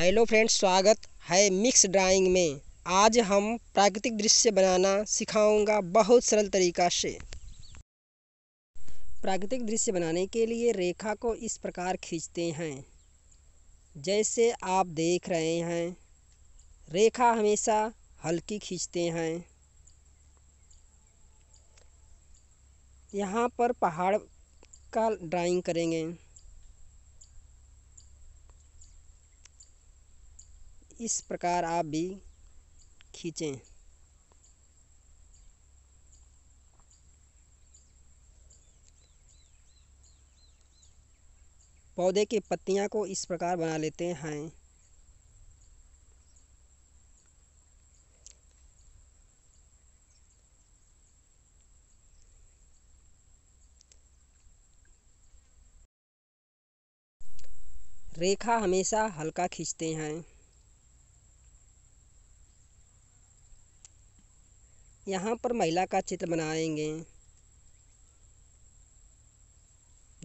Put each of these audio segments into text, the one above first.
hello friends स्वागत है mix drawing में आज हम प्राकृतिक दृश्य बनाना सिखाऊंगा बहुत सरल तरीका से प्राकृतिक दृश्य बनाने के लिए रेखा को इस प्रकार खींचते हैं जैसे आप देख रहे हैं रेखा हमेशा हल्की खींचते हैं यहाँ पर पहाड़ का ड्राइंग करेंगे इस प्रकार आप भी खींचें पौधे की पत्तियां को इस प्रकार बना लेते हैं रेखा हमेशा हल्का खींचते हैं यहाँ पर महिला का चित्र बनाएंगे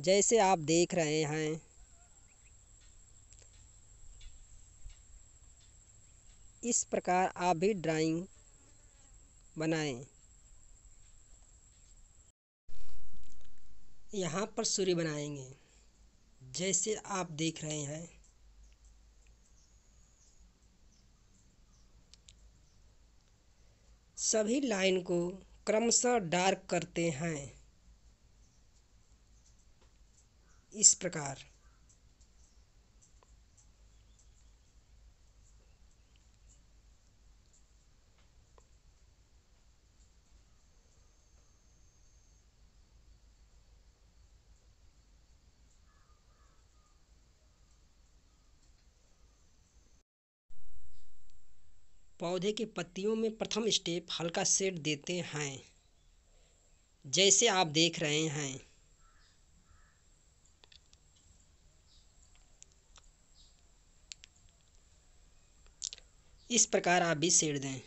जैसे आप देख रहे हैं इस प्रकार आप भी ड्राइंग बनाएं यहाँ पर सूर्य बनाएंगे जैसे आप देख रहे हैं सभी लाइन को क्रमशः डार्क करते हैं इस प्रकार पौधे के पत्तियों में प्रथम स्टेप हल्का सेट देते हैं जैसे आप देख रहे हैं इस प्रकार आप भी सेड़ दें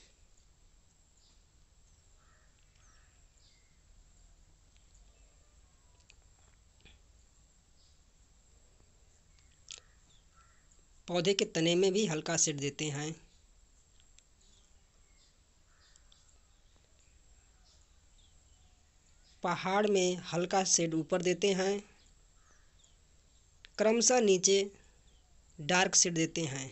पौधे के तने में भी हल्का सेट देते हैं पहाड़ में हल्का शेड ऊपर देते हैं क्रमशः नीचे डार्क शेड देते हैं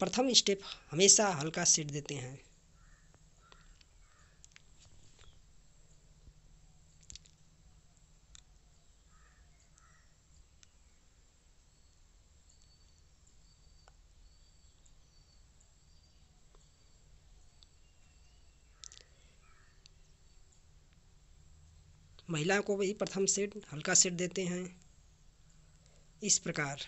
प्रथम स्टेप हमेशा हल्का सीट देते हैं महिलाओं को भी प्रथम सेट हल्का सेट देते हैं इस प्रकार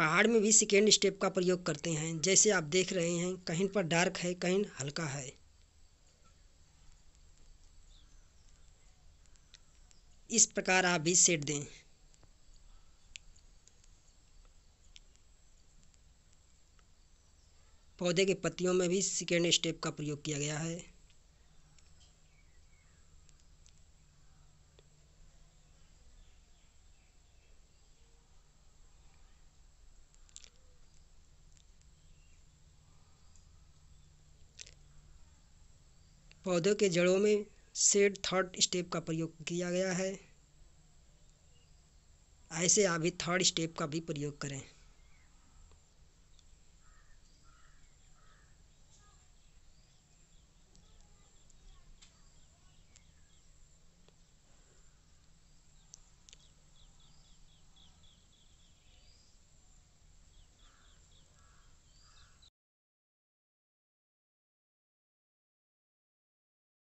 पहाड़ में भी सेकेंड स्टेप का प्रयोग करते हैं जैसे आप देख रहे हैं कहीं पर डार्क है कहीं हल्का है इस प्रकार आप भी सेट दें पौधे के पत्तियों में भी सेकेंड स्टेप का प्रयोग किया गया है पौधों के जड़ों में सेड थर्ड स्टेप का प्रयोग किया गया है ऐसे आप भी थर्ड स्टेप का भी प्रयोग करें